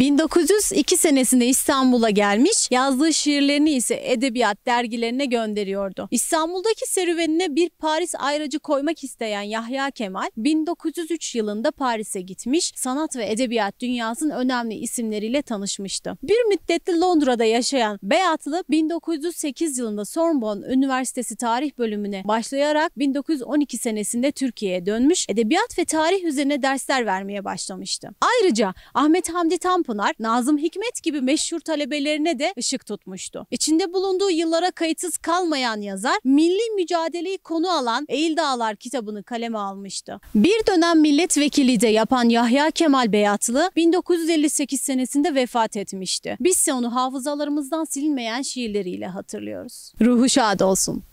1902 senesinde İstanbul'a gelmiş, yazdığı şiirlerini ise edebiyat dergilerine gönderiyordu. İstanbul'daki serüvenine bir Paris ayracı koymak isteyen Yahya Kemal, 1903 yılında Paris'e gitmiş, sanat ve edebiyat dünyasının önemli isimleriyle tanışmıştı. Bir müddetli Londra'da yaşayan Beyatlı, 1908 yılında Sorbonne Üniversitesi Tarih bölümüne başlayarak 1912 senesinde Türkiye'ye dönmüş, edebiyat ve tarih üzerine dersler vermeye başlamıştı. Ayrıca Ahmet Hamdi Tam Tanpınar, Nazım Hikmet gibi meşhur talebelerine de ışık tutmuştu. İçinde bulunduğu yıllara kayıtsız kalmayan yazar, milli mücadeleyi konu alan Eğil Dağlar kitabını kaleme almıştı. Bir dönem milletvekili de yapan Yahya Kemal Beyatlı 1958 senesinde vefat etmişti. Biz ise onu hafızalarımızdan silinmeyen şiirleriyle hatırlıyoruz. Ruhu şad olsun.